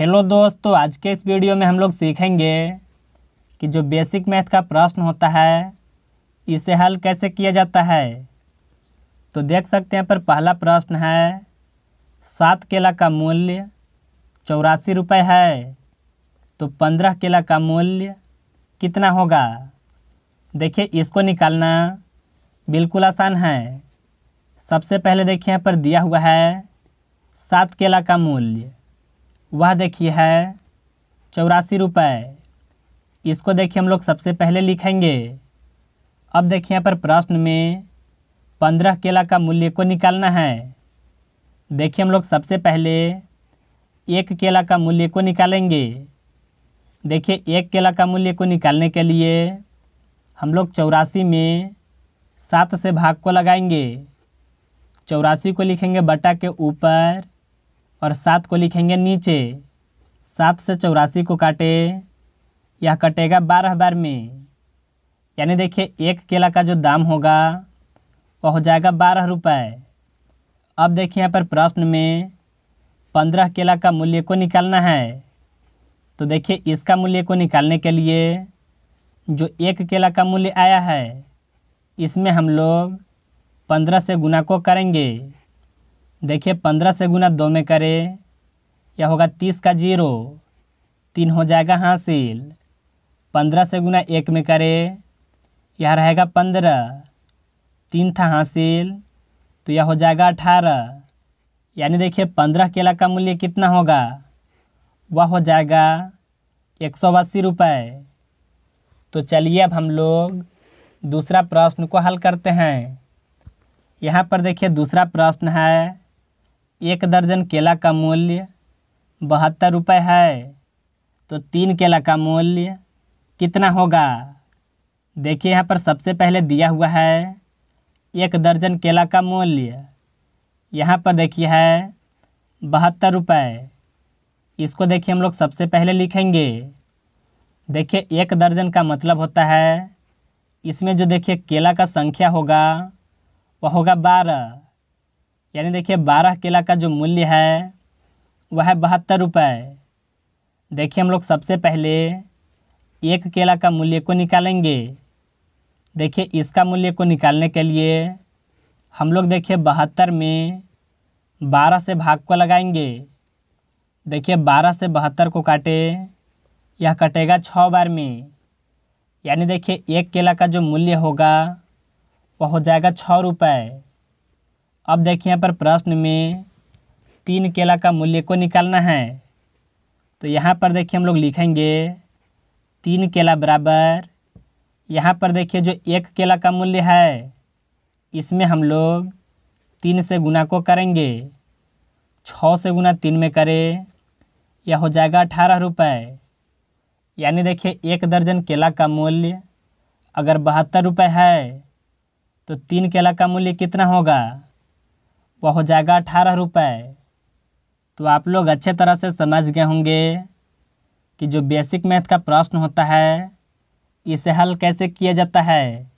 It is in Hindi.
हेलो दोस्तों आज के इस वीडियो में हम लोग सीखेंगे कि जो बेसिक मैथ का प्रश्न होता है इसे हल कैसे किया जाता है तो देख सकते हैं पर पहला प्रश्न है सात केला का मूल्य चौरासी रुपये है तो पंद्रह केला का मूल्य कितना होगा देखिए इसको निकालना बिल्कुल आसान है सबसे पहले देखिए यहाँ पर दिया हुआ है सात केला का मूल्य वह देखिए है चौरासी रुपये इसको देखिए हम लोग सबसे पहले लिखेंगे अब देखिए यहाँ पर प्रश्न में पंद्रह केला का मूल्य को निकालना है देखिए हम लोग सबसे पहले एक केला का मूल्य को निकालेंगे देखिए एक केला का मूल्य को निकालने के लिए हम लोग चौरासी में सात से भाग को लगाएंगे चौरासी को लिखेंगे बटा के ऊपर और सात को लिखेंगे नीचे सात से चौरासी को काटे यह कटेगा बारह बार में यानी देखिए एक केला का जो दाम होगा वह हो जाएगा बारह रुपये अब देखिए यहाँ पर प्रश्न में पंद्रह केला का मूल्य को निकालना है तो देखिए इसका मूल्य को निकालने के लिए जो एक केला का मूल्य आया है इसमें हम लोग पंद्रह से गुना को करेंगे देखिए पंद्रह से गुना दो में करें यह होगा तीस का जीरो तीन हो जाएगा हासिल पंद्रह से गुना एक में करें यह रहेगा पंद्रह तीन था हासिल तो यह हो जाएगा अठारह यानी देखिए पंद्रह केला का मूल्य कितना होगा वह हो जाएगा एक सौ अस्सी रुपये तो चलिए अब हम लोग दूसरा प्रश्न को हल करते हैं यहाँ पर देखिए दूसरा प्रश्न है एक दर्जन केला का मूल्य बहत्तर रुपये है तो तीन केला का मूल्य कितना होगा देखिए यहाँ पर सबसे पहले दिया हुआ है एक दर्जन केला का मूल्य यहाँ पर देखिए है बहत्तर रुपये इसको देखिए हम लोग सबसे पहले लिखेंगे देखिए एक दर्जन का मतलब होता है इसमें जो देखिए केला का संख्या होगा वह होगा बारह यानी देखिए बारह केला का जो मूल्य है वह है बहत्तर रुपये देखिए हम लोग सबसे पहले एक केला का मूल्य को निकालेंगे देखिए इसका मूल्य को निकालने के लिए हम लोग देखिए बहत्तर में बारह से भाग को लगाएंगे देखिए बारह से बहत्तर को काटे यह कटेगा छः बार में यानी देखिए एक केला का जो मूल्य होगा वह हो जाएगा छः रुपये अब देखिए यहाँ पर प्रश्न में तीन केला का मूल्य को निकालना है तो यहाँ पर देखिए हम लोग लिखेंगे तीन केला बराबर यहाँ पर देखिए जो एक केला का मूल्य है इसमें हम लोग तीन से गुना को करेंगे छः से गुना तीन में करें यह हो जाएगा अठारह रुपये यानी देखिए एक दर्जन केला का मूल्य अगर बहत्तर रुपये है तो तीन केला का मूल्य कितना होगा वह हो जाएगा अठारह रुपये तो आप लोग अच्छे तरह से समझ गए होंगे कि जो बेसिक मैथ का प्रश्न होता है इसे हल कैसे किया जाता है